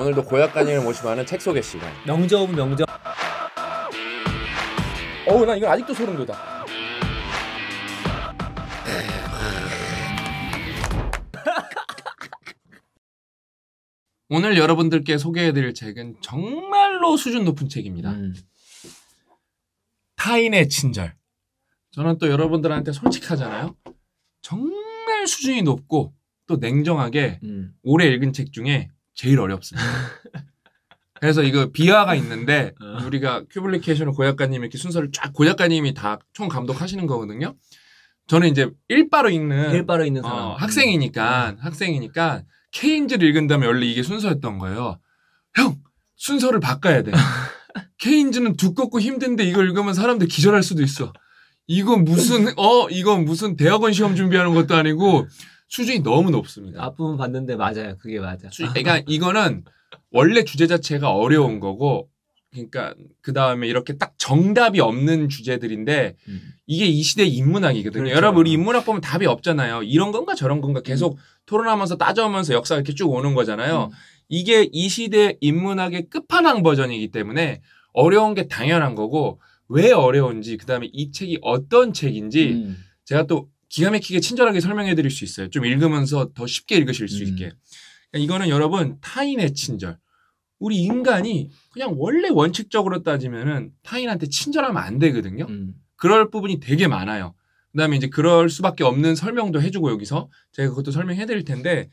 오늘도 고약간인을 모시고하는책 소개 시간. 명저 오 명저. 어우 나 이건 아직도 소름 돋아. 오늘 여러분들께 소개해드릴 책은 정말로 수준 높은 책입니다. 음. 타인의 친절. 저는 또 여러분들한테 솔직하잖아요. 정말 수준이 높고 또 냉정하게 음. 오래 읽은 책 중에 제일 어렵습니다. 그래서 이거 비화가 있는데 어. 우리가 큐블리케이션을 고약가님 이렇게 순서를 쫙 고약가님이 다 총 감독하시는 거거든요. 저는 이제 일바로 읽는 일바로 읽는 어, 사람 어, 학생이니까 음. 학생이니까 케인즈를 읽은 다음에 원래 이게 순서였던 거예요. 형 순서를 바꿔야 돼. 케인즈는 두껍고 힘든데 이걸 읽으면 사람들 기절할 수도 있어. 이건 무슨 어 이건 무슨 대학원 시험 준비하는 것도 아니고 수준이 너무 높습니다. 앞부분 봤는데 맞아요. 그게 맞아. 수, 그러니까 이거는 원래 주제 자체가 어려운 거고 그러니까 그 다음에 이렇게 딱 정답이 없는 주제들인데 음. 이게 이시대 인문학이거든요. 그렇죠. 여러분 우리 인문학 보면 답이 없잖아요. 이런 건가 저런 건가 계속 음. 토론하면서 따져오면서 역사 이렇게 쭉 오는 거잖아요. 음. 이게 이 시대 인문학의 끝판왕 버전이기 때문에 어려운 게 당연한 거고 왜 어려운지 그 다음에 이 책이 어떤 책인지 음. 제가 또 기가 막히게 친절하게 설명해 드릴 수 있어요. 좀 읽으면서 더 쉽게 읽으실 수 음. 있게. 그러니까 이거는 여러분 타인의 친절. 우리 인간이 그냥 원래 원칙적으로 따지면은 타인한테 친절하면 안 되거든요. 음. 그럴 부분이 되게 많아요. 그다음에 이제 그럴 수밖에 없는 설명도 해주고 여기서 제가 그것도 설명해 드릴 텐데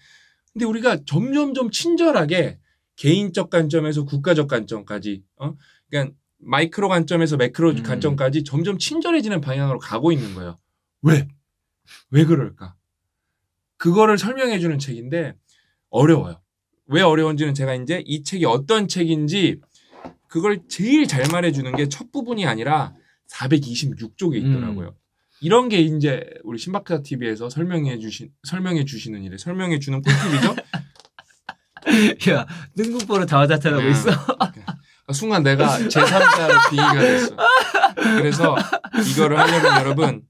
근데 우리가 점점점 친절하게 개인적 관점에서 국가적 관점까지 어 그러니까 마이크로 관점에서 매크로 음. 관점까지 점점 친절해지는 방향으로 가고 있는 거예요. 왜? 왜 그럴까? 그거를 설명해 주는 책인데 어려워요. 왜 어려운지는 제가 이제 이 책이 어떤 책인지 그걸 제일 잘 말해 주는 게 첫 부분이 아니라 426쪽에 있더라고요. 음. 이런 게 이제 우리 신박사 TV에서 설명해 주신 설명해 주시는 일에 설명해 주는 꿀팁이죠. 야, 능국보로 다화자찬하고 네. 있어. 그러니까 순간 내가 제3자로 비위가 됐어. 그래서 이거를 하려면 여러분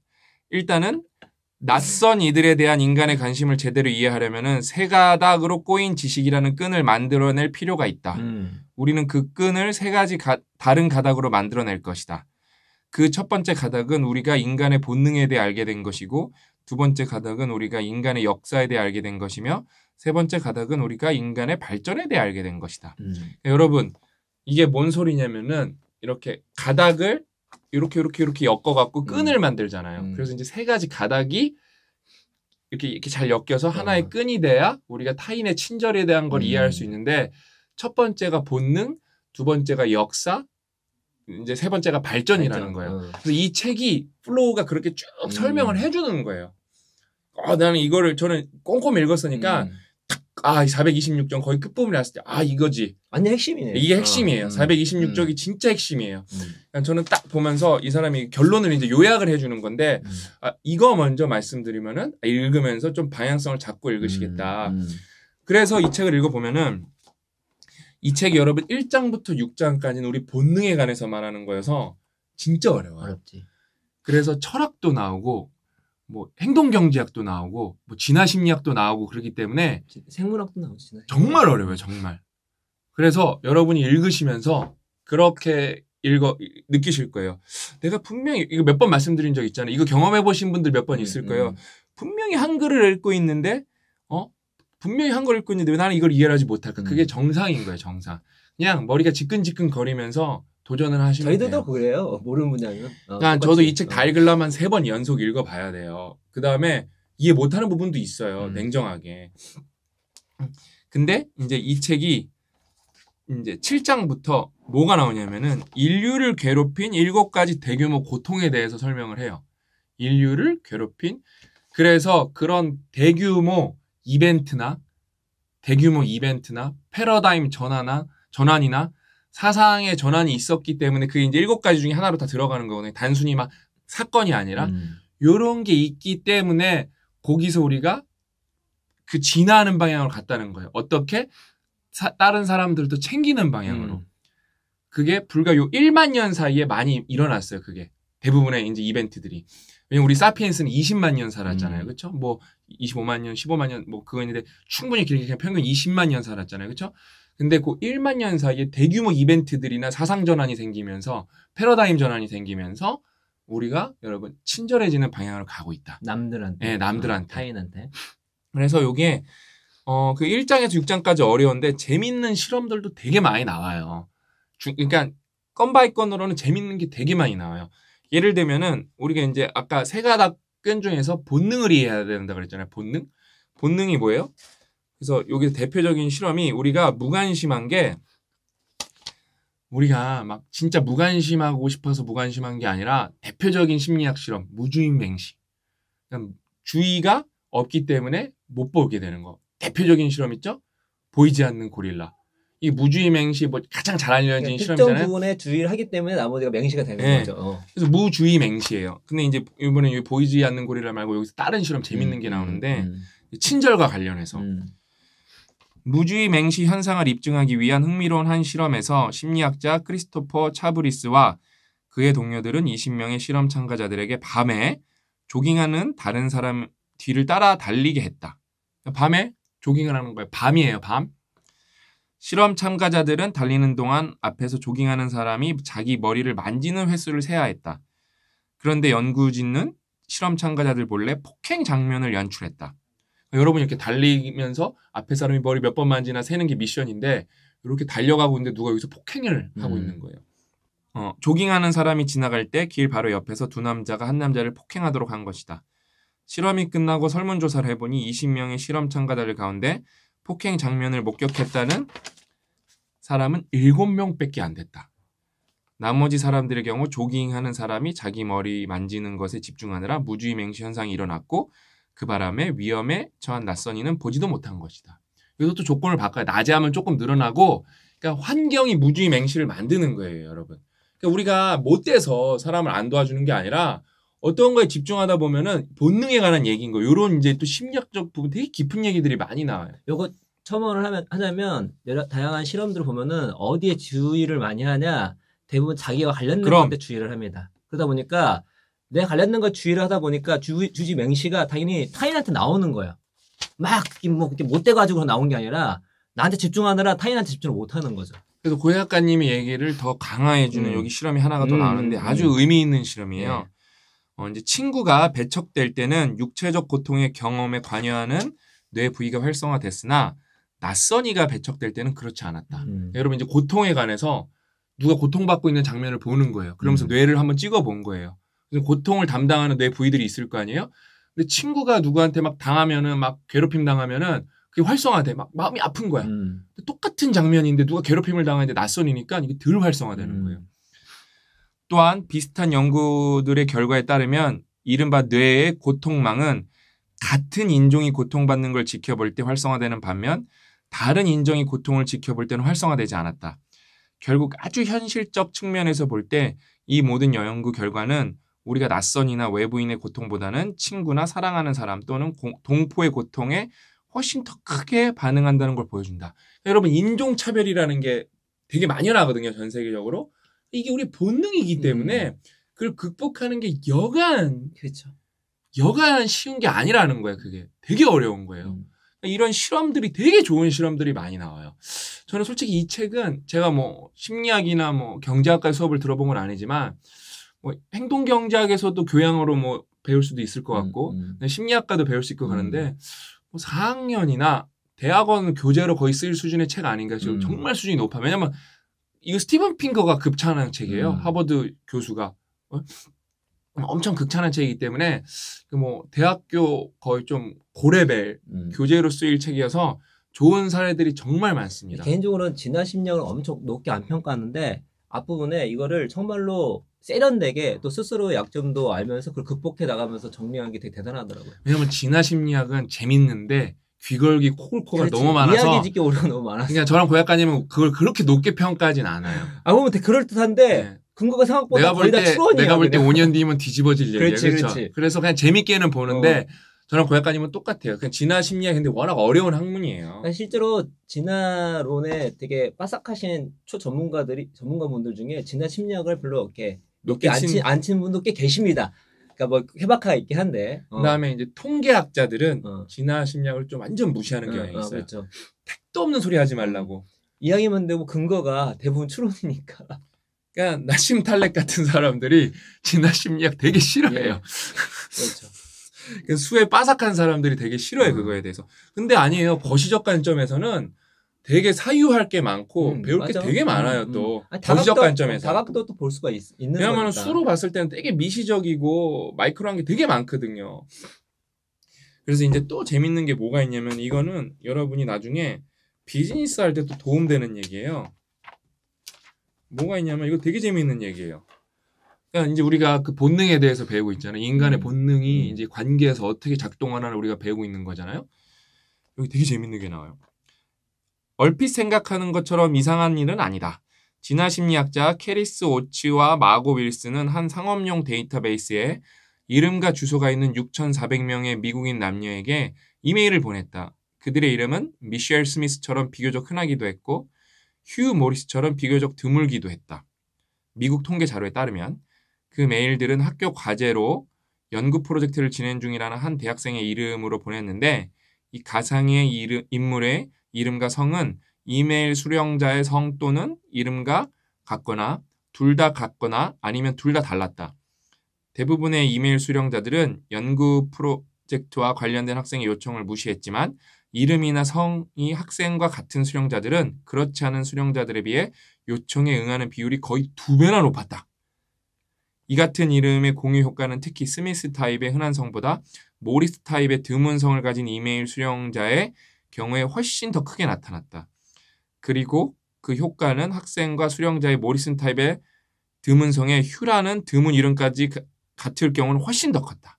일단은 낯선 이들에 대한 인간의 관심을 제대로 이해하려면은 세 가닥으로 꼬인 지식이라는 끈을 만들어낼 필요가 있다. 음. 우리는 그 끈을 세 가지 가, 다른 가닥으로 만들어낼 것이다. 그 첫 번째 가닥은 우리가 인간의 본능에 대해 알게 된 것이고 두 번째 가닥은 우리가 인간의 역사에 대해 알게 된 것이며 세 번째 가닥은 우리가 인간의 발전에 대해 알게 된 것이다. 음. 여러분 이게 뭔 소리냐면은 이렇게 가닥을 이렇게 이렇게 이렇게 엮어 갖고 음. 끈을 음. 만들잖아요. 음. 그래서 이제 세 가지 가닥이 이렇게 이렇게 잘 엮여서 하나의 어. 끈이 돼야 우리가 타인의 친절에 대한 걸 음. 이해할 수 있는데 첫 번째가 본능, 두 번째가 역사, 이제 세 번째가 발전이라는 거예요. 어. 그래서 이 책이 플로우가 그렇게 쭉 설명을 음. 해주는 거예요. 어, 나는 이거를 저는 꼼꼼히 읽었으니까 음. 아, 4 2 6쪽 거의 끝부분에 왔을 때, 아, 이거지. 완전 핵심이네 이게 핵심이에요. 아, 음. 426쪽이 음. 진짜 핵심이에요. 음. 그러니까 저는 딱 보면서 이 사람이 결론을 이제 요약을 해주는 건데, 음. 아, 이거 먼저 말씀드리면은, 읽으면서 좀 방향성을 잡고 읽으시겠다. 음, 음. 그래서 이 책을 읽어보면은, 이 책이 여러분 1장부터 6장까지는 우리 본능에 관해서 말하는 거여서 진짜 어려워요. 어렵지. 그래서 철학도 나오고, 뭐 행동 경제학도 나오고 뭐 진화 심리학도 나오고 그렇기 때문에 생물학도 나오지. 정말 어려워요, 정말. 그래서 여러분이 읽으시면서 그렇게 읽어 느끼실 거예요. 내가 분명히 이거 몇 번 말씀드린 적 있잖아요. 이거 경험해 보신 분들 몇번 네, 있을 거예요. 네. 분명히 한글을 읽고 있는데 어? 분명히 한글을 읽고 있는데 왜 나는 이걸 이해하지 못할까? 그게 음. 정상인 거예요, 정상. 그냥 머리가 지끈지끈 거리면서 도전을 하시면 저희들도 그래요. 모르는 분야는. 어, 그러니까 저도 이 책다 어. 읽으려면 세 번 연속 읽어봐야 돼요. 그 다음에 이해 못하는 부분도 있어요. 음. 냉정하게. 근데 이제 이 책이 이제 7장부터 뭐가 나오냐면은 인류를 괴롭힌 일곱 가지 대규모 고통에 대해서 설명을 해요. 인류를 괴롭힌 그래서 그런 대규모 이벤트나 대규모 이벤트나 패러다임 전환이나 전환이나 사상의 전환이 있었기 때문에 그게 이제 일곱 가지 중에 하나로 다 들어가는 거거든요. 단순히 막 사건이 아니라 음. 요런 게 있기 때문에 거기서 우리가 그 진화하는 방향으로 갔다는 거예요. 어떻게 사, 다른 사람들도 챙기는 방향으로. 음. 그게 불과 요 1만 년 사이에 많이 일어났어요. 그게 대부분의 이제 이벤트들이. 왜냐면 우리 사피엔스는 20만 년 살았잖아요. 음. 그렇죠? 뭐 25만 년, 15만 년뭐 그거 있는데 충분히 길게 그냥 평균 20만 년 살았잖아요. 그렇죠? 근데 그 1만 년 사이에 대규모 이벤트들이나 사상 전환이 생기면서 패러다임 전환이 생기면서 우리가 여러분 친절해지는 방향으로 가고 있다. 남들한테. 네, 남들한테. 타인한테. 그래서 이게 어, 그 1장에서 6장까지 어려운데 재밌는 실험들도 되게 많이 나와요. 주, 그러니까 건 바이 건으로는 재밌는 게 되게 많이 나와요. 예를 들면은 우리가 이제 아까 세 가닥 끈 중에서 본능을 이해해야 된다 그랬잖아요. 본능? 본능이 뭐예요? 그래서 여기서 대표적인 실험이 우리가 무관심한 게 우리가 막 진짜 무관심하고 싶어서 무관심한 게 아니라 대표적인 심리학 실험 무주인 맹시 그러니까 주의가 없기 때문에 못 보게 되는 거 대표적인 실험 있죠 보이지 않는 고릴라 이 무주의 맹시 뭐 가장 잘 알려진 그러니까 실험이잖아요. 특정 부분에 주의를 하기 때문에 나머지가 맹시가 되는 네. 거죠. 어. 그래서 무주의 맹시예요. 근데 이제 이번에 보이지 않는 고릴라 말고 여기서 다른 실험 재밌는 음, 게 음, 나오는데 음. 친절과 관련해서 음. 무주의 맹시 현상을 입증하기 위한 흥미로운 한 실험에서 심리학자 크리스토퍼 차브리스와 그의 동료들은 20명의 실험 참가자들에게 밤에 조깅하는 다른 사람 뒤를 따라 달리게 했다. 밤에 조깅을 하는 거예요. 밤이에요, 밤. 실험 참가자들은 달리는 동안 앞에서 조깅하는 사람이 자기 머리를 만지는 횟수를 세야 했다. 그런데 연구진은 실험 참가자들 본래 폭행 장면을 연출했다. 여러분이 이렇게 달리면서 앞에 사람이 머리 몇 번 만지나 세는 게 미션인데 이렇게 달려가고 있는데 누가 여기서 폭행을 하고 음. 있는 거예요. 어, 조깅하는 사람이 지나갈 때 길 바로 옆에서 두 남자가 한 남자를 폭행하도록 한 것이다. 실험이 끝나고 설문조사를 해보니 20명의 실험 참가자들 가운데 폭행 장면을 목격했다는 사람은 7명밖에 안 됐다. 나머지 사람들의 경우 조깅하는 사람이 자기 머리 만지는 것에 집중하느라 무주의 맹시 현상이 일어났고 그 바람에 위험에 저한 낯선이는 보지도 못한 것이다. 여기서 조건을 바꿔요. 낮에 하면 조금 늘어나고 그러니까 환경이 무주의 맹시를 만드는 거예요, 여러분. 그러니까 우리가 못돼서 사람을 안 도와주는 게 아니라 어떤 거에 집중하다 보면은 본능에 관한 얘기인 거예요. 요런 이제 또 심리학적 부분 되게 깊은 얘기들이 많이 나와요. 요거 첨언을 하면, 하자면 여러 다양한 실험들을 보면은 어디에 주의를 많이 하냐 대부분 자기와 관련된 그럼. 것에 주의를 합니다. 그러다 보니까 내가 관련된 걸 주의를 하다 보니까 주, 주지 맹시가 당연히 타인한테 나오는 거야. 막, 뭐, 이렇 못돼가지고 나온 게 아니라 나한테 집중하느라 타인한테 집중을 못 하는 거죠. 그래서 고약가님이 얘기를 더 강화해주는 음. 여기 실험이 하나가 더 음, 나오는데 음. 아주 의미 있는 실험이에요. 네. 어, 이제 친구가 배척될 때는 육체적 고통의 경험에 관여하는 뇌 부위가 활성화됐으나 낯선이가 배척될 때는 그렇지 않았다. 음. 여러분 이제 고통에 관해서 누가 고통받고 있는 장면을 보는 거예요. 그러면서 뇌를 한번 찍어 본 거예요. 고통을 담당하는 뇌 부위들이 있을 거 아니에요? 근데 친구가 누구한테 막 당하면은 막 괴롭힘 당하면은 그게 활성화돼. 막 마음이 아픈 거야. 음. 똑같은 장면인데 누가 괴롭힘을 당하는데 낯선이니까 이게 덜 활성화되는 음. 거예요. 또한 비슷한 연구들의 결과에 따르면 이른바 뇌의 고통망은 같은 인종이 고통받는 걸 지켜볼 때 활성화되는 반면 다른 인종이 고통을 지켜볼 때는 활성화되지 않았다. 결국 아주 현실적 측면에서 볼 때 이 모든 연구 결과는 우리가 낯선이나 외부인의 고통보다는 친구나 사랑하는 사람 또는 동포의 고통에 훨씬 더 크게 반응한다는 걸 보여준다. 그러니까 여러분 인종차별이라는 게 되게 만연하거든요. 전 세계적으로. 이게 우리 본능이기 음. 때문에 그걸 극복하는 게 여간 그렇죠. 여간 쉬운 게 아니라는 거예요. 그게 되게 어려운 거예요. 음. 그러니까 이런 실험들이 되게 좋은 실험들이 많이 나와요. 저는 솔직히 이 책은 제가 뭐 심리학이나 뭐 경제학과 수업을 들어본 건 아니지만 뭐 행동 경제학에서도 교양으로 뭐 배울 수도 있을 것 음, 같고 음, 음. 심리학과도 배울 수 있고 음. 그런데 뭐 4학년이나 대학원 교재로 거의 쓰일 수준의 책 아닌가 지금 음. 정말 수준이 높아 왜냐면 이거 스티븐 핑거가 극찬한 책이에요 음. 하버드 교수가 어? 엄청 극찬한 책이기 때문에 그 뭐 대학교 거의 좀 고레벨 교재로 쓰일 책이어서 좋은 사례들이 정말 많습니다. 개인적으로는 지난 10년을 엄청 높게 안 평가하는데 앞부분에 이거를 정말로 세련되게 또 스스로의 약점도 알면서 그걸 극복해 나가면서 정리한 게 되게 대단하더라고요. 왜냐면 진화 심리학은 재밌는데 귀걸기 코골코가 너무 많아서 이야기 짓기 오류가 너무 많아서 그러 그러니까 저랑 고약가님은 그걸 그렇게 높게 평가하진 않아요. 아 보면 그럴 듯한데 네. 근거가 생각보다 거의 다 추론이야. 내가 볼 때 5년 뒤면 뒤집어질 얘기야. 그렇지, 그렇죠. 그렇지. 그래서 그냥 재밌게는 보는데 어. 저는 고약관님은 똑같아요. 그냥 진화 심리학 근데 워낙 어려운 학문이에요. 실제로 진화론에 되게 빠삭하신 초전문가들이 전문가분들 중에 진화 심리학을 별로 이렇게 몇개 안친 안친 분도 꽤 계십니다. 그러니까 뭐해박하 있긴 한데. 어. 그다음에 이제 통계학자들은 어. 진화 심리학을 좀 완전 무시하는 경향이 어, 어 있어요. 그렇죠. 택도 없는 소리 하지 말라고. 이야기만 되고 뭐 근거가 대부분 추론이니까. 그러니까 나심 탈렉 같은 사람들이 진화 심리학 되게 싫어해요. 예. 그렇죠. 그 수에 빠삭한 사람들이 되게 싫어해 음. 그거에 대해서. 근데 아니에요. 거시적 관점에서는 되게 사유할 게 많고 음, 배울 맞아. 게 되게 음, 많아요 음, 또 아니, 거시적 다각도, 어, 관점에서 다각도 또 볼 수가 있, 는 왜냐하면 수로 봤을 때는 되게 미시적이고 마이크로한 게 되게 많거든요. 그래서 이제 또 재밌는 게 뭐가 있냐면 이거는 여러분이 나중에 비즈니스 할때또 도움되는 얘기예요. 뭐가 있냐면 이거 되게 재밌는 얘기예요. 그러니까 이제 우리가 그 본능에 대해서 배우고 있잖아요. 인간의 음. 본능이 음. 이제 관계에서 어떻게 작동하나를 우리가 배우고 있는 거잖아요. 여기 되게 재밌는 게 나와요. 얼핏 생각하는 것처럼 이상한 일은 아니다. 진화 심리학자 캐리스 오치와 마고 윌스는 한 상업용 데이터베이스에 이름과 주소가 있는 6,400명의 미국인 남녀에게 이메일을 보냈다. 그들의 이름은 미셸 스미스처럼 비교적 흔하기도 했고 휴 모리스처럼 비교적 드물기도 했다. 미국 통계 자료에 따르면 그 메일들은 학교 과제로 연구 프로젝트를 진행 중이라는 한 대학생의 이름으로 보냈는데 이 가상의 이름, 인물의 이름과 성은 이메일 수령자의 성 또는 이름과 같거나 둘 다 같거나 아니면 둘 다 달랐다. 대부분의 이메일 수령자들은 연구 프로젝트와 관련된 학생의 요청을 무시했지만 이름이나 성이 학생과 같은 수령자들은 그렇지 않은 수령자들에 비해 요청에 응하는 비율이 거의 두 배나 높았다. 이 같은 이름의 공유 효과는 특히 스미스 타입의 흔한 성보다 모리스 타입의 드문 성을 가진 이메일 수령자의 경우에 훨씬 더 크게 나타났다. 그리고 그 효과는 학생과 수령자의 모리슨 타입의 드문 성에 휴라는 드문 이름까지 같을 경우는 훨씬 더 컸다.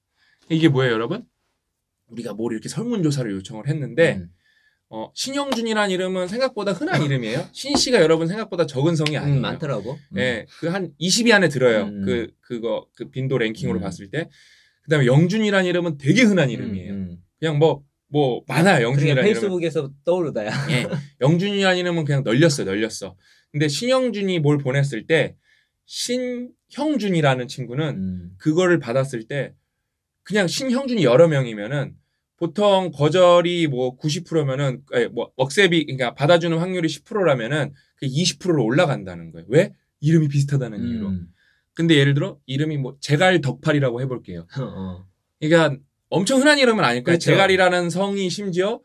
이게 뭐예요, 여러분? 우리가 뭘 이렇게 설문조사를 요청을 했는데 음. 어, 신영준이라는 이름은 생각보다 흔한 이름이에요. 신 씨가 여러분 생각보다 적은 성이 음, 아니에요. 음, 많더라고. 음. 예, 그 한 20위 안에 들어요. 음, 음. 그 그거 그 빈도 랭킹으로 음. 봤을 때. 그다음에 영준이란 이름은 되게 흔한 이름이에요. 그냥 뭐뭐 뭐 많아요. 그러니까 영준이란 이름. 페이스북에서 떠오르다야. 예, 영준이란 이름은 그냥 널렸어, 널렸어. 근데 신영준이 뭘 보냈을 때 신형준이라는 친구는 그거를 받았을 때 그냥 신형준이 여러 명이면은 보통 거절이 뭐 90%면은 아니, 뭐 억셉이 그러니까 받아주는 확률이 10%라면은 그 20%로 올라간다는 거예요. 왜? 이름이 비슷하다는 음. 이유로. 근데 예를 들어 이름이 뭐 제갈 덕팔이라고 해볼게요. 어. 어. 그러니까 엄청 흔한 이름은 아닐 거예요. 그렇죠. 제갈이라는 성이 심지어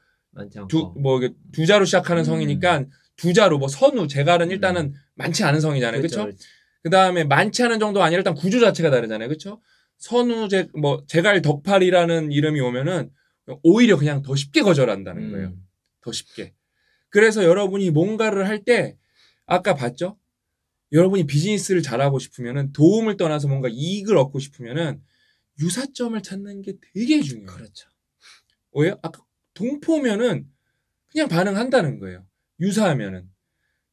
두 뭐 두 자로 시작하는 음. 성이니까 두 자로 뭐 선우 제갈은 일단은 음. 많지 않은 성이잖아요. 그렇죠? 그 그렇죠? 그렇죠. 다음에 많지 않은 정도 아니라 일단 구조 자체가 다르잖아요. 그렇죠? 선우 제뭐 제갈 덕팔이라는 이름이 오면은 오히려 그냥 더 쉽게 거절한다는 음. 거예요. 음. 더 쉽게. 그래서 여러분이 뭔가를 할 때 아까 봤죠? 여러분이 비즈니스를 잘하고 싶으면은 도움을 떠나서 뭔가 이익을 얻고 싶으면은 유사점을 찾는 게 되게 중요해요. 그렇죠. 왜요? 아까 동포면은 그냥 반응한다는 거예요. 유사하면은.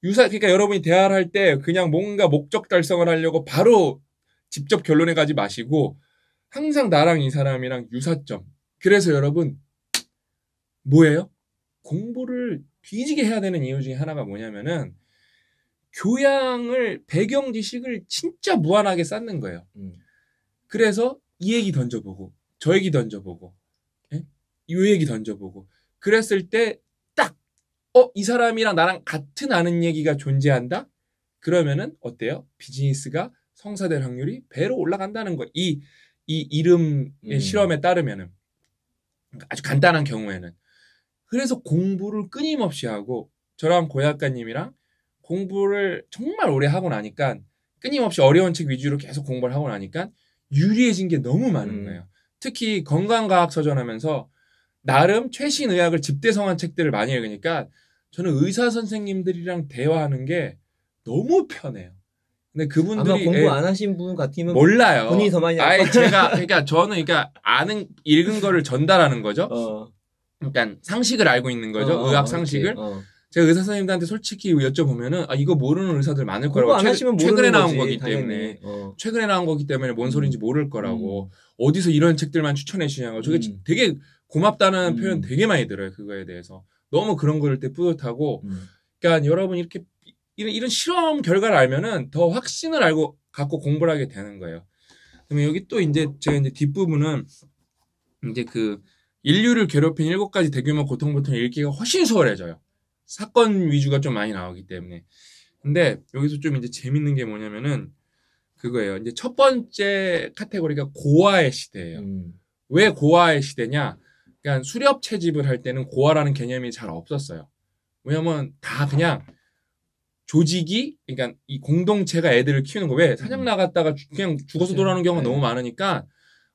유사, 그러니까 여러분이 대화를 할 때 그냥 뭔가 목적 달성을 하려고 바로 직접 결론에 가지 마시고 항상 나랑 이 사람이랑 유사점, 그래서 여러분 뭐예요? 공부를 뒤지게 해야 되는 이유 중에 하나가 뭐냐면은 교양을 배경 지식을 진짜 무한하게 쌓는 거예요. 음. 그래서 이 얘기 던져보고 저 얘기 던져보고 예? 이 얘기 던져보고 그랬을 때 딱 어 이 사람이랑 나랑 같은 아는 얘기가 존재한다. 그러면은 어때요? 비즈니스가 성사될 확률이 배로 올라간다는 거. 이 이 이름의 음. 실험에 따르면은 그러니까 아주 간단한 경우에는 그래서 공부를 끊임없이 하고 저랑 고약가님이랑 공부를 정말 오래 하고 나니까 끊임없이 어려운 책 위주로 계속 공부를 하고 나니까 유리해진 게 너무 많은 음. 거예요. 특히 건강과학 서전하면서 나름 최신 의학을 집대성한 책들을 많이 읽으니까 저는 의사 선생님들이랑 대화하는 게 너무 편해요. 근데 그분들이 공부 예. 안 하신 분 같으면 몰라요. 본인이 더 많이 아예 제가 그러니까 저는 그러니까 아는 읽은 거를 전달하는 거죠. 어. 그러니까 상식을 알고 있는 거죠. 어, 어 의학 상식을. 어. 제가 의사 선생님들한테 솔직히 여쭤보면은 아 이거 모르는 의사들 많을 거라고 최 하시면 최근에 나온 거지, 거기 때문에 어. 최근에 나온 거기 때문에 뭔 소리인지 음. 모를 거라고 음. 어디서 이런 책들만 추천해 주냐고 저게 음. 되게 고맙다는 음. 표현 되게 많이 들어요 그거에 대해서 너무 그런 거를 때 뿌듯하고 음. 그러니까 여러분 이렇게 이런, 이런 실험 결과를 알면은 더 확신을 알고 갖고 공부를 하게 되는 거예요. 그러면 여기 또 이제 제가 이제 뒷부분은 이제 그 인류를 괴롭힌 일곱 가지 대규모 고통부터 읽기가 훨씬 수월해져요. 사건 위주가 좀 많이 나오기 때문에. 근데 여기서 좀 이제 재밌는 게 뭐냐면은 그거예요. 이제 첫 번째 카테고리가 고아의 시대예요. 음. 왜 고아의 시대냐? 그러니까 수렵 채집을 할 때는 고아라는 개념이 잘 없었어요. 왜냐면 다 그냥 조직이 그러니까 이 공동체가 애들을 키우는 거왜 음. 사냥 나갔다가 주, 그냥 죽어서 돌아오는 경우가 네. 너무 많으니까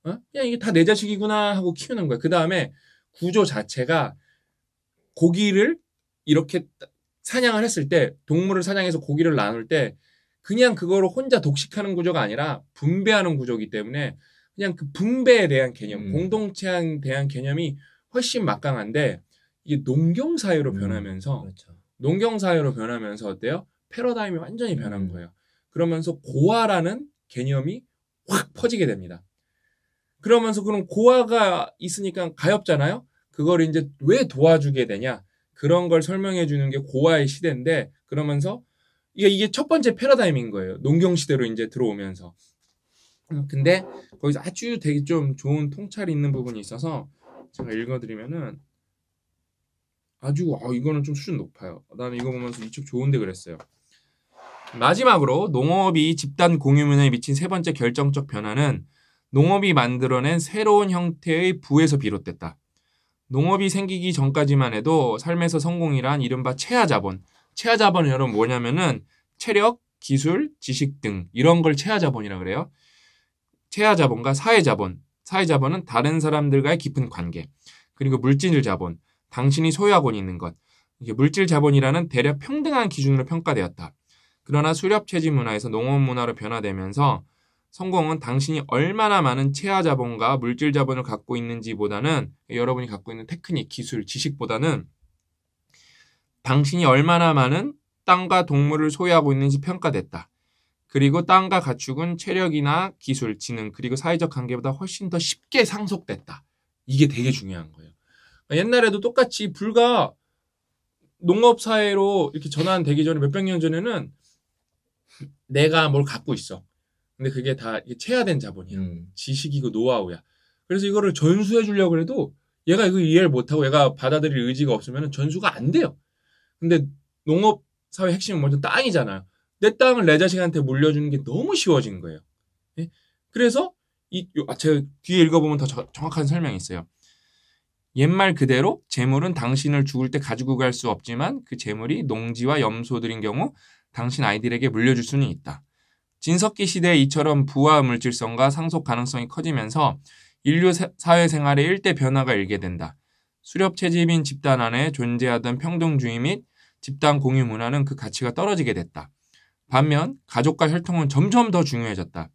어? 그냥 이게 다 내 자식이구나 하고 키우는 거야. 그 다음에 구조 자체가 고기를 이렇게 사냥을 했을 때 동물을 사냥해서 고기를 나눌 때 그냥 그거를 혼자 독식하는 구조가 아니라 분배하는 구조이기 때문에 그냥 그 분배에 대한 개념, 음. 공동체에 대한 개념이 훨씬 막강한데 이게 농경 사회로 음. 변하면서 그렇죠. 농경 사회로 변하면서 어때요? 패러다임이 완전히 변한 음. 거예요. 그러면서 고아라는 개념이 확 퍼지게 됩니다. 그러면서 그럼 고아가 있으니까 가엾잖아요. 그걸 이제 왜 도와주게 되냐? 그런 걸 설명해 주는 게 고아의 시대인데 그러면서 이게 이게 첫 번째 패러다임인 거예요. 농경 시대로 이제 들어오면서. 근데 거기서 아주 되게 좀 좋은 통찰이 있는 부분이 있어서 제가 읽어드리면은 아주 어, 이거는 좀 수준 높아요. 나는 이거 보면서 이쪽 좋은데 그랬어요. 마지막으로 농업이 집단 공유문에 미친 세 번째 결정적 변화는 농업이 만들어낸 새로운 형태의 부에서 비롯됐다. 농업이 생기기 전까지만 해도 삶에서 성공이란 이른바 체하 자본. 체하 자본은 여러분 뭐냐면은 체력, 기술, 지식 등 이런 걸 체하 자본이라 그래요. 체하 자본과 사회 자본. 사회 자본은 다른 사람들과의 깊은 관계. 그리고 물질 자본. 당신이 소유하고 있는 것, 이게 물질 자본이라는 대략 평등한 기준으로 평가되었다. 그러나 수렵 채집 문화에서 농업 문화로 변화되면서 성공은 당신이 얼마나 많은 체하 자본과 물질 자본을 갖고 있는지보다는 여러분이 갖고 있는 테크닉, 기술, 지식보다는 당신이 얼마나 많은 땅과 동물을 소유하고 있는지 평가됐다. 그리고 땅과 가축은 체력이나 기술, 지능, 그리고 사회적 관계보다 훨씬 더 쉽게 상속됐다. 이게 되게 중요한 거예요. 옛날에도 똑같이 불과 농업 사회로 이렇게 전환되기 전에 몇백 년 전에는 내가 뭘 갖고 있어. 근데 그게 다 체화된 자본이야. 음. 지식이고 노하우야. 그래서 이거를 전수해 주려고 해도 얘가 이거 이해를 못하고 얘가 받아들일 의지가 없으면 전수가 안 돼요. 근데 농업 사회 핵심은 뭐죠? 땅이잖아요. 내 땅을 내 자식한테 물려주는 게 너무 쉬워진 거예요. 예? 그래서 이, 요, 아, 제가 뒤에 읽어보면 더 저, 정확한 설명이 있어요. 옛말 그대로 재물은 당신을 죽을 때 가지고 갈 수 없지만 그 재물이 농지와 염소들인 경우 당신 아이들에게 물려줄 수는 있다. 진석기 시대에 이처럼 부와 물질성과 상속 가능성이 커지면서 인류 사회생활의 일대 변화가 일게 된다. 수렵채집인 집단 안에 존재하던 평등주의 및 집단 공유 문화는 그 가치가 떨어지게 됐다. 반면 가족과 혈통은 점점 더 중요해졌다.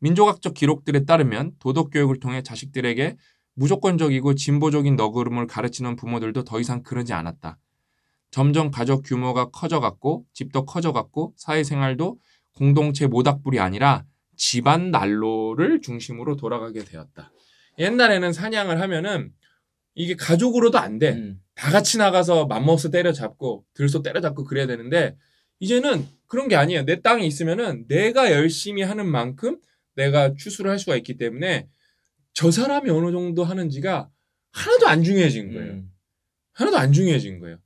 민족학적 기록들에 따르면 도덕교육을 통해 자식들에게 무조건적이고 진보적인 너그름을 가르치는 부모들도 더 이상 그러지 않았다. 점점 가족 규모가 커져갔고 집도 커져갔고 사회생활도 공동체 모닥불이 아니라 집안 난로를 중심으로 돌아가게 되었다. 옛날에는 사냥을 하면은 이게 가족으로도 안 돼. 음. 다 같이 나가서 맘먹어서 때려잡고 들소 때려잡고 그래야 되는데 이제는 그런 게 아니에요. 내 땅이 있으면은 내가 열심히 하는 만큼 내가 추수를 할 수가 있기 때문에 저 사람이 어느 정도 하는지가 하나도 안 중요해진 음. 거예요. 음. 하나도 안 중요해진 거예요.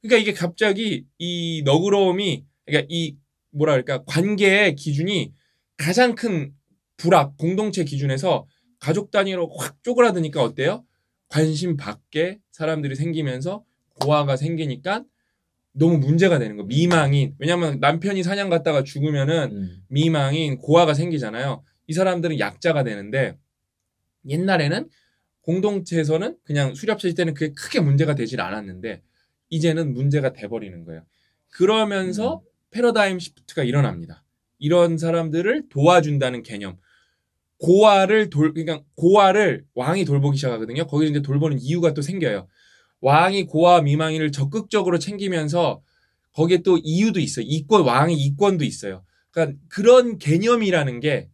그러니까 이게 갑자기 이 너그러움이 그러니까 이 뭐라 그럴까 관계의 기준이 가장 큰 불합 공동체 기준에서 가족 단위로 확 쪼그라드니까 어때요? 관심 밖에 사람들이 생기면서 고아가 생기니까 너무 문제가 되는 거 미망인 왜냐하면 남편이 사냥 갔다가 죽으면은 음. 미망인 고아가 생기잖아요. 이 사람들은 약자가 되는데 옛날에는 공동체에서는 그냥 수렵체 시대는 그게 크게 문제가 되질 않았는데 이제는 문제가 돼버리는 거예요. 그러면서 음. 패러다임 시프트가 일어납니다. 이런 사람들을 도와준다는 개념. 고아를 돌, 그러니까 고아를 왕이 돌보기 시작하거든요. 거기서 이제 돌보는 이유가 또 생겨요. 왕이 고아 미망인을 적극적으로 챙기면서 거기에 또 이유도 있어요. 이권, 왕의 이권도 있어요. 그러니까 그런 개념이라는 게,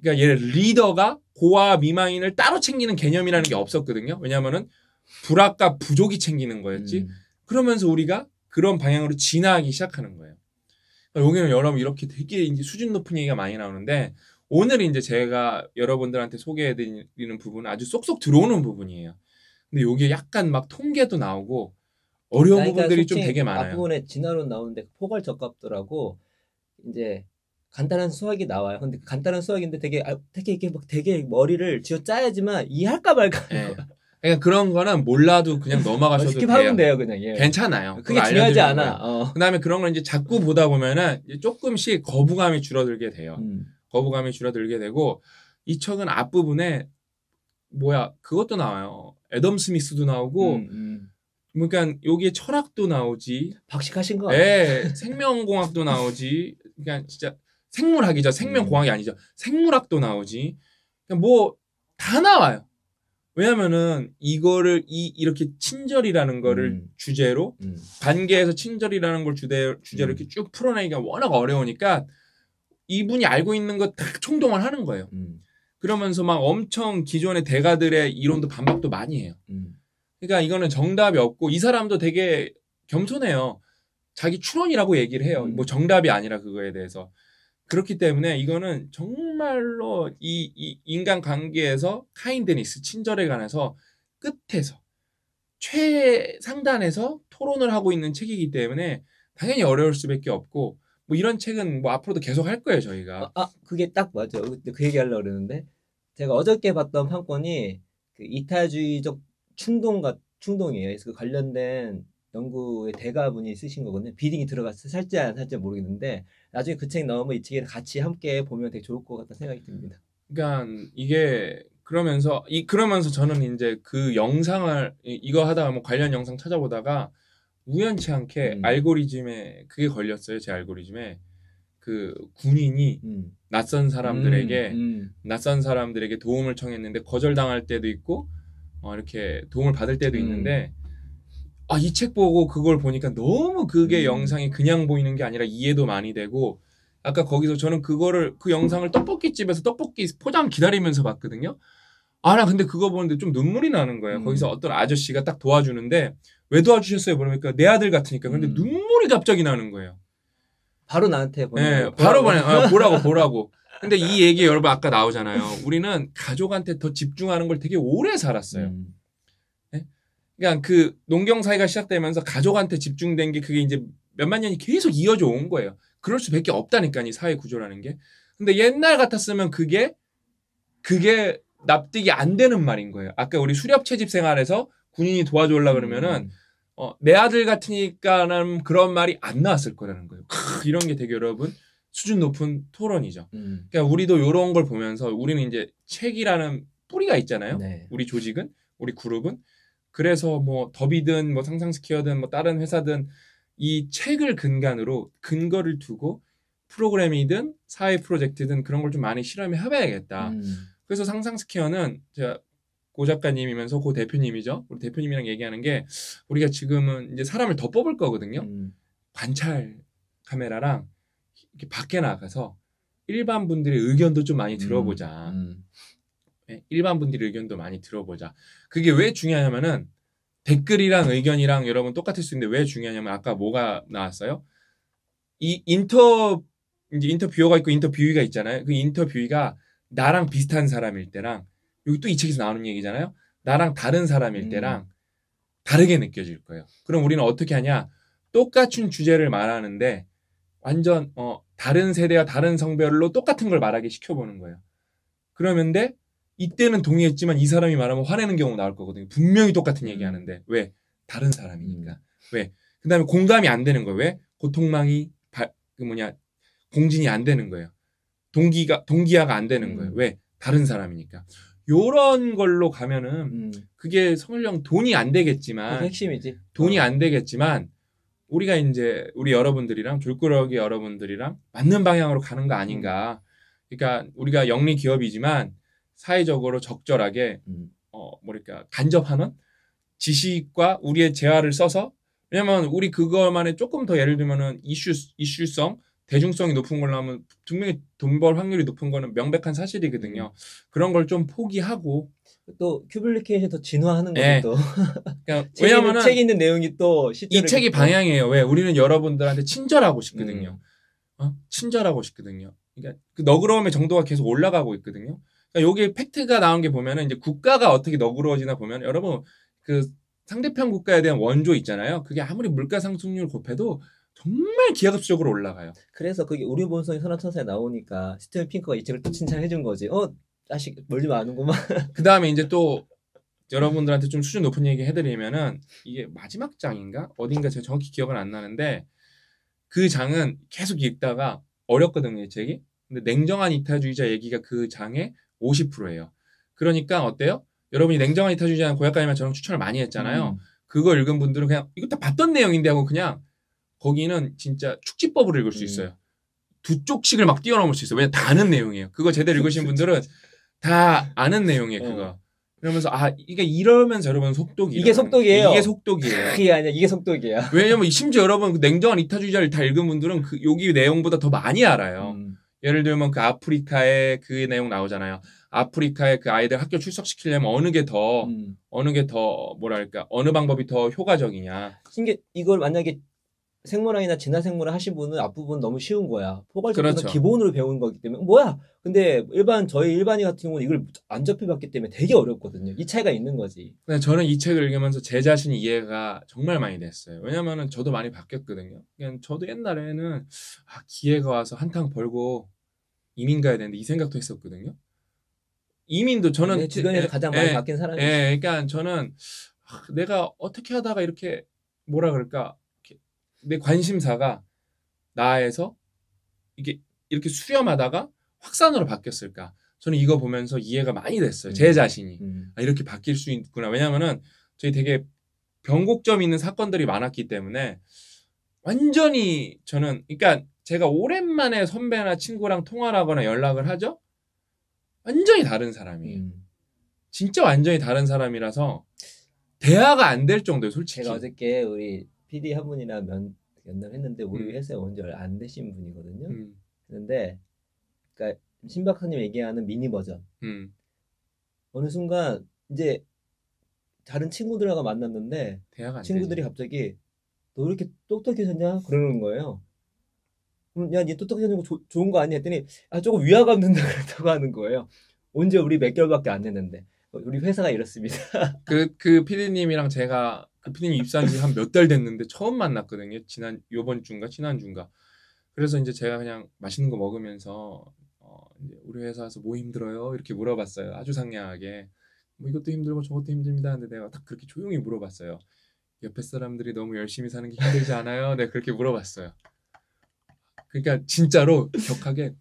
그러니까 예를 리더가 고아 미망인을 따로 챙기는 개념이라는 게 없었거든요. 왜냐하면은 불악과 부족이 챙기는 거였지. 음. 그러면서 우리가 그런 방향으로 진화하기 시작하는 거예요. 그러니까 여기는 여러분 이렇게 되게 이제 수준 높은 얘기가 많이 나오는데 오늘 이제 제가 여러분들한테 소개해드리는 부분은 아주 쏙쏙 들어오는 부분이에요. 근데 여기에 약간 막 통계도 나오고 어려운 부분들이 좀 되게 많아요. 앞부분에 진화론 나오는데 포괄 적합도라고 이제 간단한 수학이 나와요. 근데 그 간단한 수학인데 되게 아, 되게 이게 막 되게 머리를 쥐어 짜야지만 이해할까 말까. 네. 예. 그러 그러니까 그런 거는 몰라도 그냥 넘어가셔도 어, 스킵하면 돼요. 돼요. 그냥 예. 괜찮아요. 그게 중요하지 않아. 어. 그다음에 그런 걸 이제 자꾸 보다 보면은 조금씩 거부감이 줄어들게 돼요. 음. 거부감이 줄어들게 되고 이 책은 앞부분에 뭐야 그것도 나와요. 애덤 스미스도 나오고 음, 음. 그러니까 여기에 철학도 나오지. 박식하신 거. 예. 생명공학도 나오지. 그러 그러니까 진짜 생물학이죠. 생명공학이 음. 아니죠. 생물학도 나오지. 그냥 그러니까 뭐다 나와요. 왜냐면은 이거를 이 이렇게 친절이라는 거를 음. 주제로 음. 관계에서 친절이라는 걸 주제 주제로 음. 이렇게 쭉 풀어내기가 워낙 어려우니까 이분이 알고 있는 거딱 총동원 하는 거예요. 음. 그러면서 막 엄청 기존의 대가들의 이론도 반박도 많이 해요. 음. 그러니까 이거는 정답이 없고 이 사람도 되게 겸손해요. 자기 추론이라고 얘기를 해요. 뭐 정답이 아니라 그거에 대해서. 그렇기 때문에 이거는 정말로 이, 이 인간 관계에서 카인드니스 친절에 관해서 끝에서 최상단에서 토론을 하고 있는 책이기 때문에 당연히 어려울 수밖에 없고 뭐 이런 책은 뭐 앞으로도 계속 할 거예요 저희가 아, 아 그게 딱 맞아요 그, 그 얘기 하려고 그러는데 제가 어저께 봤던 판권이 그 이타주의적 충동과 충동이에요 그래서 그 관련된 연구의 대가분이 쓰신 거거든요 비딩이 들어갔서 살지 안 살지 모르겠는데 나중에 그책 나오면 이 책을 같이 함께 보면 되게 좋을 것 같다는 생각이 듭니다. 그러니까 이게 그러면서 이 그러면서 저는 이제 그 영상을 이거 하다가 뭐 관련 영상 찾아보다가 우연치 않게 음. 알고리즘에 그게 걸렸어요 제 알고리즘에 그 군인이 음. 낯선 사람들에게 음, 음. 낯선 사람들에게 도움을 청했는데 거절당할 때도 있고 어, 이렇게 도움을 받을 때도 음. 있는데 아, 이 책 보고 그걸 보니까 너무 그게 음. 영상이 그냥 보이는 게 아니라 이해도 많이 되고 아까 거기서 저는 그거를 그 영상을 떡볶이 집에서 떡볶이 포장 기다리면서 봤거든요. 아, 나 근데 그거 보는데 좀 눈물이 나는 거예요. 음. 거기서 어떤 아저씨가 딱 도와주는데 왜 도와주셨어요? 그러니까 내 아들 같으니까. 근데 음. 눈물이 갑자기 나는 거예요. 바로 나한테 보내. 네, 바로 보내. 아, 보라고 보라고. 근데 이 얘기 여러분 아까 나오잖아요. 우리는 가족한테 더 집중하는 걸 되게 오래 살았어요. 음. 그러니까 그 농경 사회가 시작되면서 가족한테 집중된 게 그게 이제 몇만 년이 계속 이어져 온 거예요. 그럴 수밖에 없다니까요, 이 사회 구조라는 게. 근데 옛날 같았으면 그게 그게 납득이 안 되는 말인 거예요. 아까 우리 수렵 채집 생활에서 군인이 도와줘라 그러면은 음. 어, 내 아들 같으니까는 그런 말이 안 나왔을 거라는 거예요. 크, 이런 게 되게 여러분 수준 높은 토론이죠. 음. 그러니까 우리도 이런 걸 보면서 우리는 이제 책이라는 뿌리가 있잖아요. 네. 우리 조직은 우리 그룹은 그래서 뭐 더비든 뭐 상상스퀘어든 뭐 다른 회사든 이 책을 근간으로 근거를 두고 프로그램이든 사회 프로젝트든 그런 걸 좀 많이 실험해 해봐야겠다. 음. 그래서 상상스퀘어는 제가 고 작가님이면서 고 대표님이죠. 우리 대표님이랑 얘기하는 게 우리가 지금은 이제 사람을 더 뽑을 거거든요. 음. 관찰 카메라랑 이렇게 밖에 나가서 일반 분들의 의견도 좀 많이 들어보자. 음. 음. 예, 일반 분들의 의견도 많이 들어보자. 그게 왜 중요하냐면은 댓글이랑 의견이랑 여러분 똑같을 수 있는데 왜 중요하냐면 아까 뭐가 나왔어요? 이 인터 이제 인터뷰어가 있고 인터뷰이가 있잖아요. 그 인터뷰이가 나랑 비슷한 사람일 때랑 여기 또 이 책에서 나오는 얘기잖아요. 나랑 다른 사람일 음. 때랑 다르게 느껴질 거예요. 그럼 우리는 어떻게 하냐? 똑같은 주제를 말하는데 완전 어 다른 세대와 다른 성별로 똑같은 걸 말하게 시켜보는 거예요. 그러면데 이때는 동의했지만 이 사람이 말하면 화내는 경우 나올 거거든요. 분명히 똑같은 얘기하는데 음. 왜 다른 사람이니까 음. 왜 그다음에 공감이 안 되는 거예요. 왜 고통망이 바, 그 뭐냐 공진이 안 되는 거예요. 동기가 동기화가 안 되는 거예요. 음. 왜 다른 사람이니까 요런 걸로 가면은 그게 성일령 돈이 안 되겠지만 핵심이지 돈이 어. 안 되겠지만 우리가 이제 우리 여러분들이랑 졸꾸러기 여러분들이랑 맞는 방향으로 가는 거 아닌가. 그러니까 우리가 영리 기업이지만 사회적으로 적절하게 음. 어 뭐랄까 간접하는 지식과 우리의 재화를 써서 왜냐면 우리 그것만에 조금 더 예를 들면은 이슈 이슈성 대중성이 높은 걸로 하면 분명히 돈 벌 확률이 높은 거는 명백한 사실이거든요. 음. 그런 걸 좀 포기하고 또 큐블리케이션 더 진화하는 예. 거죠 또. 그러니까 왜냐면은 책 있는 내용이 또이 책이 방향이에요. 왜 우리는 여러분들한테 친절하고 싶거든요. 음. 어? 친절하고 싶거든요. 그러니까 그 너그러움의 정도가 계속 올라가고 있거든요. 그러니까 여기 팩트가 나온 게 보면은 이제 국가가 어떻게 너그러워지나 보면 여러분 그 상대편 국가에 대한 원조 있잖아요. 그게 아무리 물가 상승률 곱해도 정말 기하급수적으로 올라가요. 그래서 그게 우리 본성이 선화천사에 나오니까 스티븐 핑크가이 책을 또 칭찬해 준 거지. 어, 아직 멀리 마는구만. 그 다음에 이제 또 여러분들한테 좀 수준 높은 얘기 해드리면은 이게 마지막 장인가 어딘가 제가 정확히 기억은 안 나는데 그 장은 계속 읽다가 어렵거든요 이 책이. 근데 냉정한 이타주의자 얘기가 그 장에 50%예요. 그러니까 어때요? 여러분이 냉정한 이타주의자는 고약가에면저는 추천을 많이 했잖아요. 음. 그거 읽은 분들은 그냥 이거 다 봤던 내용인데 하고 그냥 거기는 진짜 축지법으로 읽을 수 음. 있어요. 음. 두 쪽씩을 막 뛰어넘을 수 있어요. 왜냐 다 아는 내용이에요. 그거 제대로 읽으신 분들은 다 아는 내용이에요. 그거. 어. 그러면서 아 이게 이러면서 여러분 속독이 이게 속독이에요. 이게 속독이에요. 그게 아니야 이게 속독이야. 왜냐면 심지어 여러분 그 냉정한 이타주의자를 다 읽은 분들은 그 여기 내용보다 더 많이 알아요. 음. 예를 들면 그 아프리카의 그 내용 나오잖아요. 아프리카의 그 아이들 학교 출석시키려면 어느 게더 음. 어느 게 더 뭐랄까 어느 방법이 더 효과적이냐. 이게 이걸 만약에 생물학이나 진화생물학 하신 분은 앞부분 너무 쉬운 거야. 포괄적으로 그렇죠. 기본으로 배운 거기 때문에 뭐야? 근데 일반 저희 일반인 같은 경우는 이걸 안 접해봤기 때문에 되게 어렵거든요. 이 차이가 있는 거지. 네, 저는 이 책을 읽으면서 제 자신 이해가 정말 많이 됐어요. 왜냐면은 저도 많이 바뀌었거든요. 그냥 저도 옛날에는 아, 기회가 와서 한탕 벌고 이민 가야 되는데 이 생각도 했었거든요. 이민도 저는 네, 주변에서 에, 예, 가장 많이 예, 바뀐 사람이. 예, 그러니까 저는 아, 내가 어떻게 하다가 이렇게 뭐라 그럴까 이렇게 내 관심사가 나에서 이게 이렇게 수렴하다가 확산으로 바뀌었을까? 저는 이거 보면서 이해가 많이 됐어요. 제 음. 자신이 음. 아, 이렇게 바뀔 수 있구나. 왜냐하면은 저희 되게 변곡점 있는 사건들이 많았기 때문에 완전히 저는 그러니까 제가 오랜만에 선배나 친구랑 통화를 하거나 연락을 하죠? 완전히 다른 사람이에요. 음. 진짜 완전히 다른 사람이라서 대화가 안 될 정도예요, 솔직히. 제가 어저께 우리 PD 한 분이랑 면, 연락했는데 우리 음. 회사에 온 지 얼마 안 되신 분이거든요. 음. 그런데 그러니까 신 박사님 얘기하는 미니 버전. 음. 어느 순간 이제 다른 친구들하고 만났는데 친구들이 되지. 갑자기 너 왜 이렇게 똑똑해졌냐 그러는 거예요. 음, 야니 똑똑해지는 거 조, 좋은 거 아니야 했더니 아 조금 위화감 든다 그랬다고 하는 거예요. 언제 우리 몇 개월밖에 안 됐는데 어, 우리 회사가 이렇습니다. 그그 그 피디님이랑 제가 그 피디님 입사한 지 한 몇 달 됐는데 처음 만났거든요. 지난 요번 주인가 지난 주인가. 그래서 이제 제가 그냥 맛있는 거 먹으면서 어, 이제 우리 회사에서 뭐 힘들어요? 이렇게 물어봤어요. 아주 상냥하게 뭐 이것도 힘들고 저것도 힘듭니다. 근데 내가 딱 그렇게 조용히 물어봤어요. 옆에 사람들이 너무 열심히 사는 게 힘들지 않아요? 네, 그렇게 물어봤어요. 그러니까 진짜로 격하게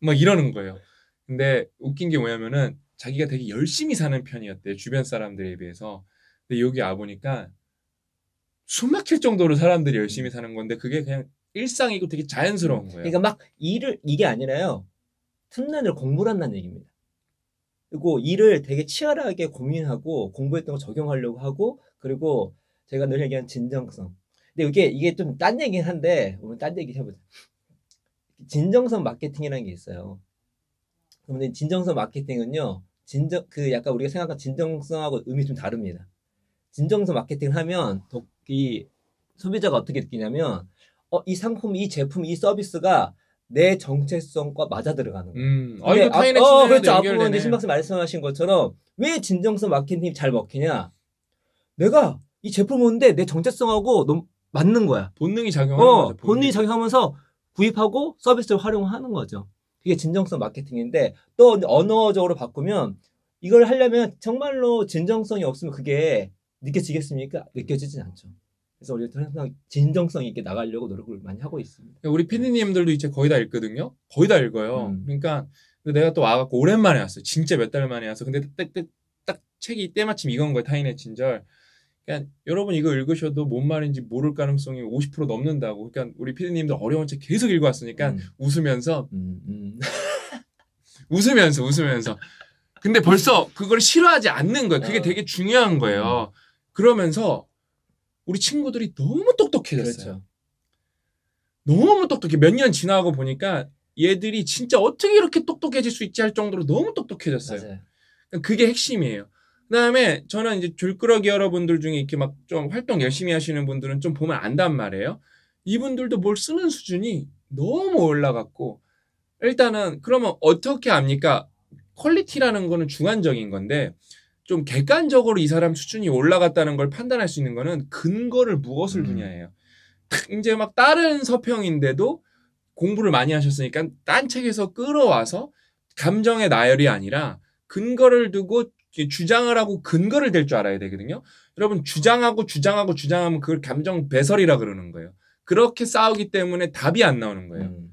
막 이러는 거예요. 근데 웃긴 게 뭐냐면은 자기가 되게 열심히 사는 편이었대 주변 사람들에 비해서. 근데 여기 와 보니까 숨막힐 정도로 사람들이 열심히 음. 사는 건데 그게 그냥 일상이고 되게 자연스러운 거예요. 그러니까 막 일을 이게 아니라요. 틈난을 공부를 한다는 얘기입니다. 그리고 일을 되게 치열하게 고민하고 공부했던 거 적용하려고 하고 그리고 제가 늘 얘기한 진정성 근데 이게 이게 좀 딴 얘기긴 한데 오늘 딴 얘기 해보자. 진정성 마케팅이라는 게 있어요. 그런데 진정성 마케팅은요, 진정 그 약간 우리가 생각한 진정성하고 의미 좀 다릅니다. 진정성 마케팅을 하면 독이 소비자가 어떻게 느끼냐면 어, 이 상품, 이 제품, 이 서비스가 내 정체성과 맞아 들어가는 거예요. 음. 아, 이거 타인의 아, 어, 그렇죠. 앞으로 이 신박스 말씀하신 것처럼 왜 진정성 마케팅이 잘 먹히냐? 내가 이 제품 오는데 내 정체성하고 너무 맞는 거야. 본능이 작용하는 어, 거죠. 본능. 이 작용하면서 구입하고 서비스를 활용하는 거죠. 그게 진정성 마케팅인데 또 언어적으로 바꾸면 이걸 하려면 정말로 진정성이 없으면 그게 느껴지겠습니까? 느껴지진 않죠. 그래서 우리 항상 진정성 있게 나가려고 노력을 많이 하고 있습니다. 우리 피디님들도 이제 거의 다 읽거든요. 거의 다 읽어요. 음. 그러니까 내가 또 와갖고 오랜만에 왔어요. 진짜 몇 달 만에 왔어. 근데 딱, 딱, 딱 책이 때마침 이건 거예요. 타인의 진절. 그러니까 여러분 이거 읽으셔도 뭔 말인지 모를 가능성이 50% 넘는다고. 그러니까 우리 피디님도 어려운 책 계속 읽어왔으니까 음. 웃으면서 음, 음. 웃으면서 웃으면서. 근데 벌써 그걸 싫어하지 않는 거예요. 그게 어. 되게 중요한 거예요. 음. 그러면서 우리 친구들이 너무 똑똑해졌어요. 그렇죠. 너무 똑똑해. 몇 년 지나고 보니까 얘들이 진짜 어떻게 이렇게 똑똑해질 수 있지 할 정도로 너무 똑똑해졌어요. 맞아요. 그러니까 그게 핵심이에요. 그다음에 저는 이제 줄끄러기 여러분들 중에 이렇게 막 좀 활동 열심히 하시는 분들은 좀 보면 안단 말이에요. 이분들도 뭘 쓰는 수준이 너무 올라갔고 일단은 그러면 어떻게 압니까? 퀄리티라는 거는 중간적인 건데 좀 객관적으로 이 사람 수준이 올라갔다는 걸 판단할 수 있는 거는 근거를 무엇을 음. 두냐예요. 음. 이제 막 다른 서평인데도 공부를 많이 하셨으니까 딴 책에서 끌어와서 감정의 나열이 아니라 근거를 두고 주장을 하고 근거를 댈 줄 알아야 되거든요. 여러분 주장하고 주장하고 주장하면 그걸 감정 배설이라 그러는 거예요. 그렇게 싸우기 때문에 답이 안 나오는 거예요. 음.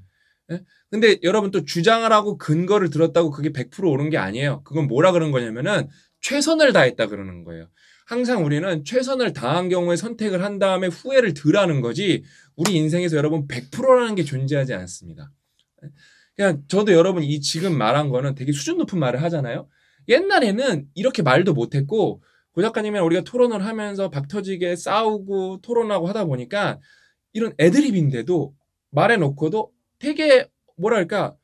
네? 근데 여러분 또 주장을 하고 근거를 들었다고 그게 100% 옳은 게 아니에요. 그건 뭐라 그런 거냐면은 최선을 다했다 그러는 거예요. 항상 우리는 최선을 다한 경우에 선택을 한 다음에 후회를 덜하는 거지 우리 인생에서 여러분 100%라는 게 존재하지 않습니다. 예? 그냥 저도 여러분 이 지금 말한 거는 되게 수준 높은 말을 하잖아요. 옛날에는 이렇게 말도 못했고 고 작가님은 우리가 토론을 하면서 박터지게 싸우고 토론하고 하다 보니까 이런 애드립인데도 말해놓고도 되게 뭐랄까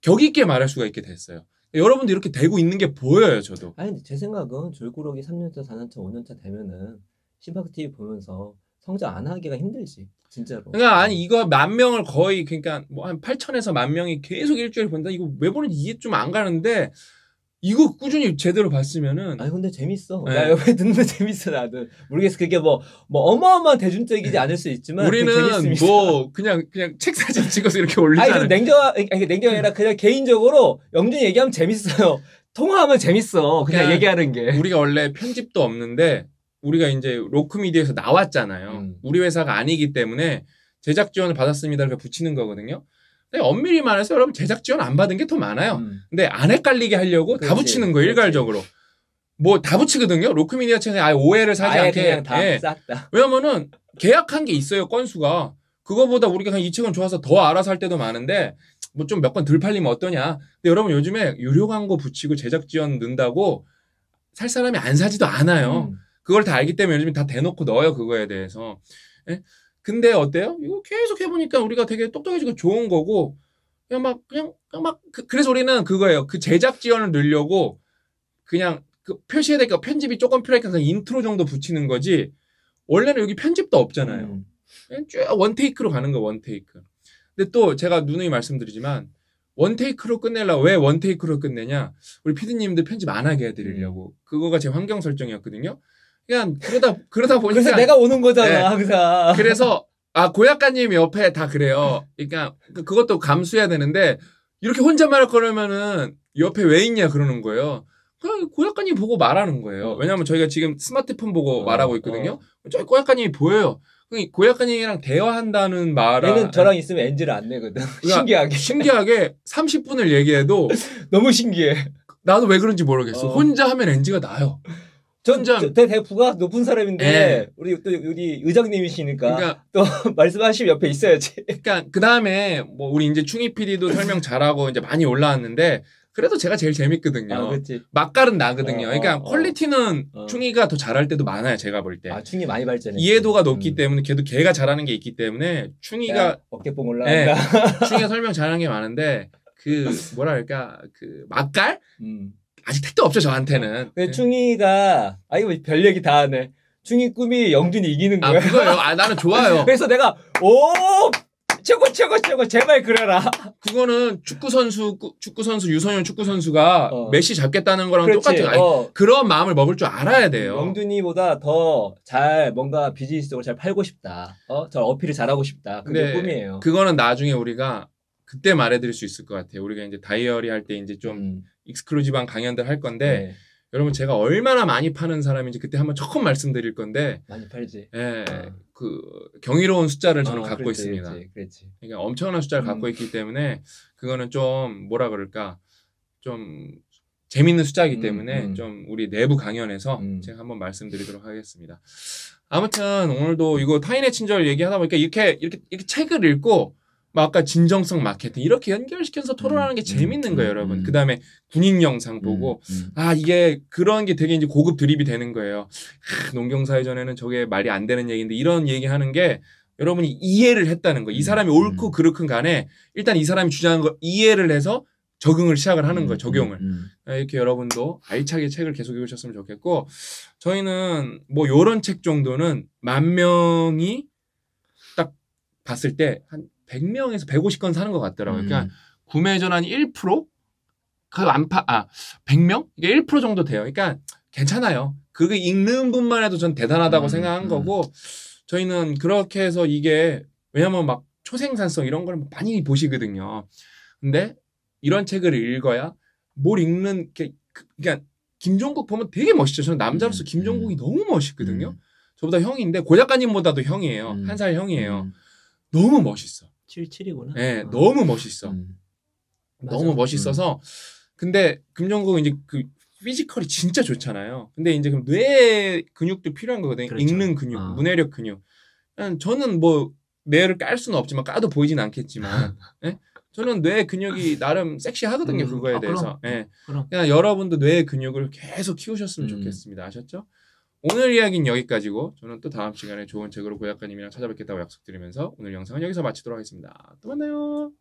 격이 있게 말할 수가 있게 됐어요. 여러분도 이렇게 되고 있는 게 보여요, 저도. 아니, 근데 제 생각은 줄구르기 3년차, 4년차, 5년차 되면은 심박스 TV 보면서 성장 안 하기가 힘들지, 진짜로. 그러니까 아니 이거 만 명을 거의 그러니까 뭐 한 8천에서 만 명이 계속 일주일 본다. 이거 왜 보는지 이해 좀 안 가는데 이거 꾸준히 제대로 봤으면은 아니 근데 재밌어. 네. 나 옆에 듣는데 재밌어 나도 모르겠어. 그게 뭐뭐 뭐 어마어마한 대중적이지 않을 수 있지만 우리는 뭐 그냥 그냥 책 사진 찍어서 이렇게 올리잖아. 아니 냉정 하 냉정 해라 그냥 개인적으로 영준 이 얘기하면 재밌어요. 통화하면 재밌어. 그냥, 그냥, 얘기하는 게. 우리가 원래 편집도 없는데 우리가 이제 로크미디어에서 나왔잖아요. 음. 우리 회사가 아니기 때문에 제작 지원을 받았습니다를 붙이는 거거든요. 네, 엄밀히 말해서 여러분 제작 지원 안 받은 게 더 많아요. 음. 근데 안 헷갈리게 하려고 그렇지, 다 붙이는 거예요, 그렇지. 일괄적으로. 뭐 다 붙이거든요. 로크미디어 채널에 아예 오해를 사지 아예 않게. 그냥 다, 예. 왜냐면은 계약한 게 있어요, 건수가. 그거보다 우리가 그냥 이 책은 좋아서 더 알아서 할 때도 많은데 뭐 좀몇권덜 팔리면 어떠냐. 근데 여러분 요즘에 유료 광고 붙이고 제작 지원 넣는다고 살 사람이 안 사지도 않아요. 음. 그걸 다 알기 때문에 요즘 에다 대놓고 넣어요, 그거에 대해서. 예? 근데 어때요? 이거 계속 해보니까 우리가 되게 똑똑해지고 좋은 거고 그냥 막 그냥, 그냥 막 그, 래서 우리는 그거예요. 그 제작 지원을 늘려고 그냥 그 표시해야 될까 편집이 조금 필요하니까 그냥 인트로 정도 붙이는 거지 원래는 여기 편집도 없잖아요. 음. 그냥 쭉 원테이크로 가는 거 원테이크. 근데 또 제가 누누이 말씀드리지만 원테이크로 끝내려 왜 원테이크로 끝내냐 우리 피디님들 편집 안 하게 해드리려고 음. 그거가 제 환경 설정이었거든요. 그냥 그러다 그러다 보니까 그래서 내가 오는 거잖아 네. 항상. 그래서 아 고약가님 옆에 다 그래요. 그러니까 그, 그것도 감수해야 되는데 이렇게 혼자 말할 거라면은 옆에 왜 있냐 그러는 거예요. 그냥 고약가님 보고 말하는 거예요. 어. 왜냐하면 저희가 지금 스마트폰 보고 어, 말하고 있거든요. 어. 저희 고약가님이 보여요. 고약한이랑 대화한다는 말은 얘는 저랑 있으면 엔지를 안 내거든. 그러니까 신기하게 신기하게 30분을 얘기해도 너무 신기해. 나도 왜 그런지 모르겠어. 어. 혼자 하면 엔지가 나요. 전전 대부가 높은 사람인데 네. 우리 또 우리 의장님이시니까 그러니까, 또 말씀하시면 옆에 있어야지. 그러니까 그 다음에 뭐 우리 이제 충희 PD도 설명 잘하고 이제 많이 올라왔는데 그래도 제가 제일 재밌거든요. 아, 막갈은 나거든요. 어, 그러니까 어, 어. 퀄리티는 어. 충희가더 잘할 때도 많아요. 제가 볼 때. 아, 충희 많이 발전해. 이해도가 높기 음. 때문에 걔도 걔가 잘하는 게 있기 때문에 충희가 어깨뽕 올라간다. 네, 예, 충희가 설명 잘하는 게 많은데 그 뭐랄까 그 맛깔. 음. 아직 택도 없죠 저한테는. 네, 충이가 아 이거 별 얘기 다 하네. 충이 꿈이 영준이 이기는 아, 거예요. 아 그거요. 아 나는 좋아요. 그래서 내가 오 최고 최고 최고 제발 그래라. 그거는 축구 선수 축구 선수 유소년 축구 선수가 어. 메시 잡겠다는 거랑 그렇지. 똑같은 아니, 어. 그런 마음을 먹을 줄 알아야 돼요. 영준이보다 더 잘 뭔가 비즈니스적으로 잘 팔고 싶다. 어, 저 어필을 잘하고 싶다. 그게 네. 꿈이에요. 그거는 나중에 우리가 그때 말해드릴 수 있을 것 같아요. 우리가 이제 다이어리 할 때 이제 좀 음. 익스클루지방 강연들 할 건데 네. 여러분 제가 얼마나 많이 파는 사람인지 그때 한번 조금 말씀드릴 건데 많이 팔지. 예. 아. 그 경이로운 숫자를 저는 아, 갖고 그랬지, 있습니다. 그랬지, 그랬지. 그러니까 엄청난 숫자를 음. 갖고 있기 때문에 그거는 좀 뭐라 그럴까 좀 재밌는 숫자이기 음, 때문에 음, 음. 좀 우리 내부 강연에서 음. 제가 한번 말씀드리도록 하겠습니다. 아무튼 오늘도 이거 타인의 친절 얘기하다 보니까 이렇게 이렇게 이렇게 책을 읽고 아까 진정성 마케팅 이렇게 연결시켜서 음, 토론하는 게 음, 재밌는 거예요, 음, 여러분. 그 다음에 군인 영상 보고 아 이게 그런 게 되게 이제 고급 드립이 되는 거예요. 하, 농경사회전에는 저게 말이 안 되는 얘기인데 이런 얘기하는 게 여러분이 이해를 했다는 거이 사람이 옳고 그르큰 간에 일단 이 사람이 주장한 거 이해를 해서 적응을 시작을 하는 거예요. 적용을. 음, 음. 아, 이렇게 여러분도 알차게 책을 계속 읽으셨으면 좋겠고 저희는 뭐 요런 책 정도는 만 명이 딱 봤을 때한 100명에서 150건 사는 것 같더라고요. 그러니까 음. 그러니까 구매 전환 1%? 그 안파 아 100명? 이게 1% 정도 돼요. 그러니까 괜찮아요. 그게 읽는 분만 해도 전 대단하다고 음, 생각한 음. 거고 저희는 그렇게 해서 이게 왜냐면 막 초생산성 이런 걸 많이 보시거든요. 근데 이런 책을 읽어야 뭘 읽는 게 그, 그러니까 김종국 보면 되게 멋있죠. 저는 남자로서 음, 김종국이 음. 너무 멋있거든요. 음. 저보다 형인데 고 작가님보다도 형이에요. 한 살 형이에요. 너무 멋있어. 77이구나. 네, 예, 아. 너무 멋있어. 음. 너무 멋있어서 음. 근데 금정국은 이제 그 피지컬이 진짜 좋잖아요. 근데 이제 그럼 뇌 근육도 필요한 거거든요. 그렇죠. 읽는 근육, 아. 문해력 근육. 음, 저는 뭐 뇌를 깔 수는 없지만 까도 보이진 않겠지만 네? 저는 뇌 근육이 나름 섹시하거든요. 음, 그거에 아, 대해서. 아, 예. 네. 그냥 여러분도 뇌 근육을 계속 키우셨으면 음. 좋겠습니다. 아셨죠? 오늘 이야기는 여기까지고 저는 또 다음 시간에 좋은 책으로 고약가님이랑 찾아뵙겠다고 약속드리면서 오늘 영상은 여기서 마치도록 하겠습니다. 또 만나요.